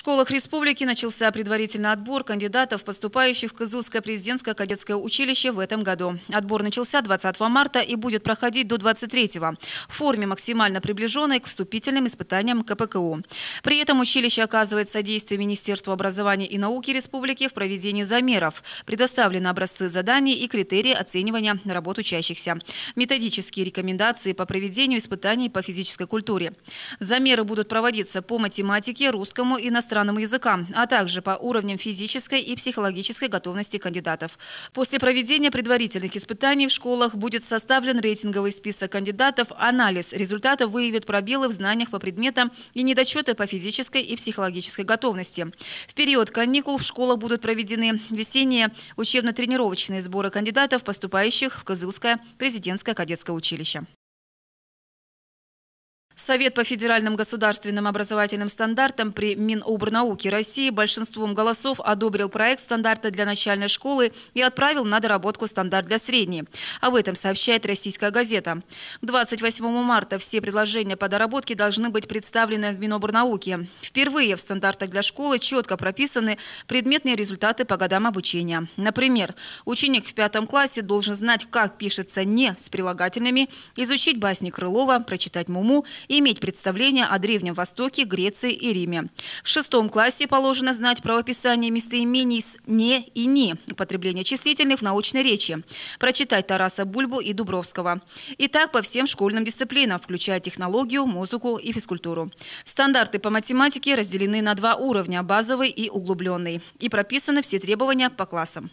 школах республики начался предварительный отбор кандидатов, поступающих в Кызылское президентское кадетское училище в этом году. Отбор начался 20 марта и будет проходить до 23 в форме, максимально приближенной к вступительным испытаниям КПКУ. При этом училище оказывает содействие Министерству образования и науки республики в проведении замеров. Предоставлены образцы заданий и критерии оценивания работ учащихся. Методические рекомендации по проведению испытаний по физической культуре. Замеры будут проводиться по математике, русскому и иностранному иностранным языку, а также по уровням физической и психологической готовности кандидатов. После проведения предварительных испытаний в школах будет составлен рейтинговый список кандидатов, анализ результата выявит пробелы в знаниях по предметам и недочеты по физической и психологической готовности. В период каникул в школах будут проведены весенние учебно-тренировочные сборы кандидатов, поступающих в Кызылское президентское кадетское училище. Совет по федеральным государственным образовательным стандартам при Минобрнауке России большинством голосов одобрил проект стандарта для начальной школы и отправил на доработку стандарт для средней. Об этом сообщает российская газета. 28 марта все предложения по доработке должны быть представлены в Минобрнауке. Впервые в стандартах для школы четко прописаны предметные результаты по годам обучения. Например, ученик в пятом классе должен знать, как пишется «не» с прилагательными, изучить басни Крылова, прочитать «Муму» иметь представление о Древнем Востоке, Греции и Риме. В шестом классе положено знать правописание местоимений с «не» и «ни», употребление числительных в научной речи, прочитать Тараса Бульбу и Дубровского. И так по всем школьным дисциплинам, включая технологию, музыку и физкультуру. Стандарты по математике разделены на два уровня – базовый и углубленный. И прописаны все требования по классам.